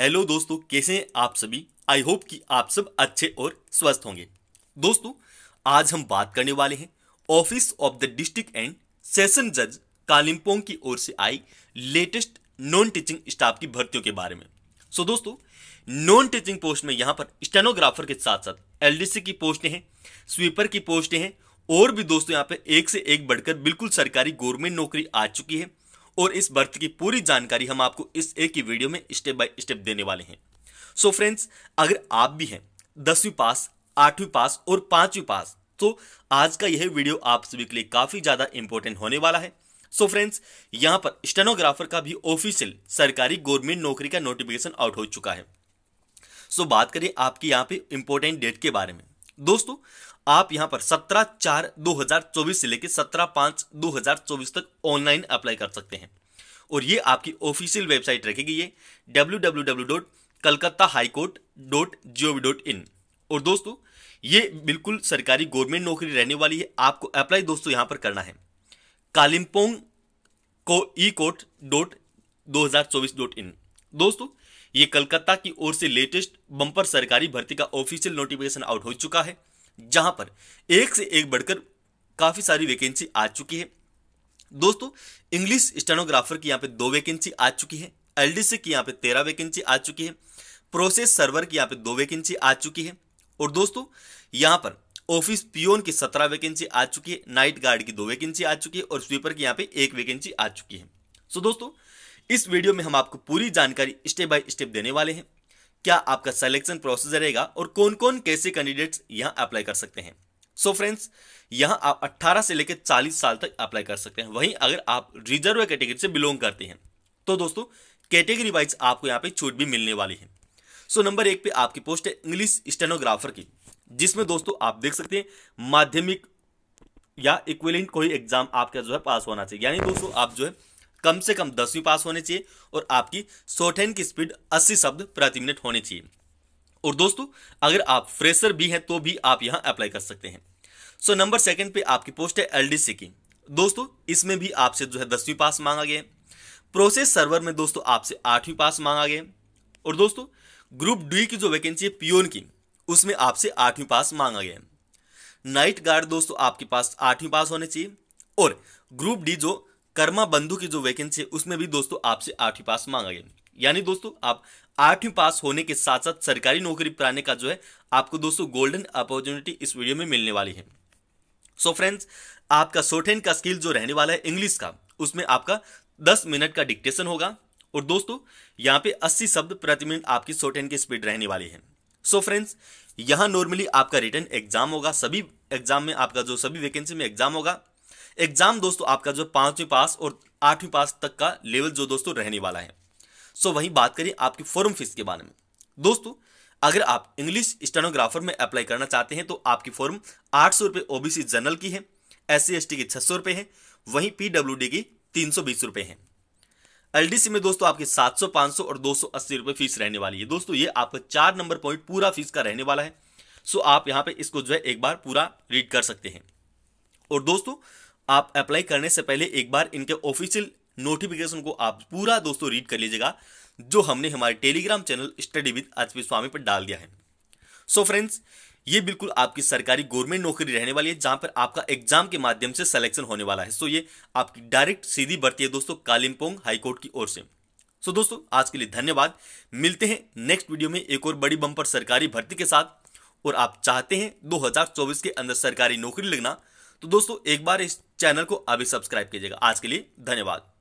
hello दोस्तों कैसे हैं आप सभी आई होप कि आप सब अच्छे और स्वस्थ होंगे दोस्तों आज हम बात करने वाले हैं office of the district and session जज कालिम्पोंग की ओर से आई लेटेस्ट नॉन टीचिंग स्टाफ की भर्तियों के बारे में सो so दोस्तों नॉन टीचिंग पोस्ट में यहाँ पर स्टेनोग्राफर के साथ साथ एलडीसी की पोस्टें हैं स्वीपर की पोस्टें हैं और भी दोस्तों यहाँ पे एक से एक बढ़कर बिल्कुल सरकारी गवर्नमेंट नौकरी आ चुकी है और इस बर्थ की पूरी जानकारी हम आपको इस एक ही वीडियो में स्टेप बाय स्टेप देने वाले हैं सो so फ्रेंड्स अगर आप भी हैं दसवीं पास आठवीं पास और पांचवीं पास तो आज का यह वीडियो आप सभी के लिए काफ़ी ज़्यादा इंपॉर्टेंट होने वाला है सो so फ्रेंड्स यहां पर स्टेनोग्राफर का भी ऑफिशियल सरकारी गवर्नमेंट नौकरी का नोटिफिकेशन आउट हो चुका है सो so बात करें आपकी यहां पे इंपॉर्टेंट डेट के बारे में दोस्तों आप यहां पर 17 चार 2024 से लेकर 17 पांच 2024 तक ऑनलाइन अप्लाई कर सकते हैं और ये आपकी ऑफिशियल वेबसाइट रखेगी ये W W W dot Calcutta high court dot G O V dot in और दोस्तों ये बिल्कुल सरकारी गवर्नमेंट नौकरी रहने वाली है आपको अप्लाई दोस्तों यहां पर करना है कालिम्पोंग को ई कोट डॉट दो चौबीस डॉट इन दोस्तों ये कलकत्ता की ओर से लेटेस्ट बंपर सरकारी भर्ती का ऑफिशियल नोटिफिकेशन आउट हो चुका है जहां पर एक से एक बढ़कर काफ़ी सारी वैकेंसी आ चुकी है दोस्तों इंग्लिश स्टेनोग्राफर की यहाँ पे दो वैकेंसी आ चुकी है एलडीसी की यहाँ पे तेरह वैकेंसी आ चुकी है प्रोसेस सर्वर की यहाँ पे दो वैकेंसी आ चुकी है और दोस्तों यहाँ पर ऑफिस पियोन की सत्रह वैकेंसी आ चुकी है नाइट गार्ड की दो वैकेंसी आ चुकी है और स्वीपर की यहाँ पे एक वैकेंसी आ चुकी है सो दोस्तों इस वीडियो में हम आपको पूरी जानकारी स्टेप बाय स्टेप देने वाले हैं क्या आपका सिलेक्शन प्रोसेस रहेगा और कौन कौन कैसे कैंडिडेट्स यहाँ अप्लाई कर सकते हैं सो so फ्रेंड्स यहाँ आप 18 से लेकर 40 साल तक अप्लाई कर सकते हैं वहीं अगर आप रिजर्व कैटेगरी से बिलोंग करते हैं तो दोस्तों कैटेगरी वाइज आपको यहाँ पे छूट भी मिलने वाली है सो so, नंबर एक पे आपकी पोस्ट है इंग्लिश स्टेनोग्राफर की जिसमें दोस्तों आप देख सकते हैं माध्यमिक या इक्विलेंट कोई एग्जाम आपका जो है पास होना चाहिए यानी दोस्तों आप जो है कम से कम दसवीं पास होने चाहिए और आपकी सोठेन की स्पीड अस्सी शब्द प्रति मिनट होनी चाहिए और दोस्तों अगर आप फ्रेशर भी हैं तो भी आप यहां अप्लाई कर सकते हैं सो नंबर सेकंड पे आपकी पोस्ट है एलडीसी की दोस्तों इसमें भी आपसे जो है दसवीं पास मांगा गया प्रोसेस सर्वर में दोस्तों आपसे आठवीं पास मांगा गया और दोस्तों ग्रुप डी की जो वैकेंसी है पियोन की उसमें आपसे आठवीं पास मांगा गया नाइट गार्ड दोस्तों आपके पास आठवीं पास होने चाहिए और ग्रुप डी जो कर्मा बंधु की जो वैकेंसी है उसमें भी दोस्तों आपसे आठवीं पास मांगा गया यानी दोस्तों आप आठवीं पास होने के साथ साथ सरकारी नौकरी पाने का जो है आपको दोस्तों गोल्डन अपॉर्चुनिटी इस वीडियो में मिलने वाली है सो so फ्रेंड्स आपका सोटेन का स्किल जो रहने वाला है इंग्लिश का उसमें आपका दस मिनट का डिक्टेशन होगा और दोस्तों यहाँ पे अस्सी शब्द प्रति मिनट आपकी सोटेन की स्पीड रहने वाली है सो so फ्रेंड्स यहाँ नॉर्मली आपका रिटर्न एग्जाम होगा सभी एग्जाम में आपका जो सभी वैकेंसी में एग्जाम होगा एग्जाम दोस्तों आपका जो पांचवी पास और आठवीं पास तक का लेवल जो दोस्तों रहने वाला है सो वहीं बात करें आपकी फॉर्म फीस के बारे में दोस्तों अगर आप इंग्लिश स्टेनोग्राफर में अप्लाई करना चाहते हैं तो आपकी फॉर्म आठ सौ रुपये ओबीसी जनरल की है एस सी एस टी की छह सौ रुपये है वहीं पी डी की तीन सौ बीस रुपये है एल डी सी में दोस्तों आपकी सात सौ पाँच सौ और दो सौ अस्सी रुपये फीस रहने वाली है दोस्तों ये आपका चार नंबर पॉइंट पूरा फीस का रहने वाला है सो आप यहाँ पे इसको जो है एक बार पूरा रीड कर सकते हैं और दोस्तों आप अप्लाई करने से पहले एक बार इनके ऑफिशियल नोटिफिकेशन को आप पूरा दोस्तों रीड कर लीजिएगा जो हमने हमारे टेलीग्राम चैनल स्टडी विद आचपी स्वामी पर डाल दिया है सो so फ्रेंड्स ये बिल्कुल आपकी सरकारी गवर्नमेंट नौकरी रहने वाली है जहां पर आपका एग्जाम के माध्यम से सिलेक्शन होने वाला है सो so ये आपकी डायरेक्ट सीधी भर्ती है दोस्तों कालिम्पोंग हाईकोर्ट की ओर से सो so दोस्तों आज के लिए धन्यवाद मिलते हैं नेक्स्ट वीडियो में एक और बड़ी बम्पर सरकारी भर्ती के साथ और आप चाहते हैं दो के अंदर सरकारी नौकरी लगना तो दोस्तों एक बार इस चैनल को अभी सब्सक्राइब कीजिएगा आज के लिए धन्यवाद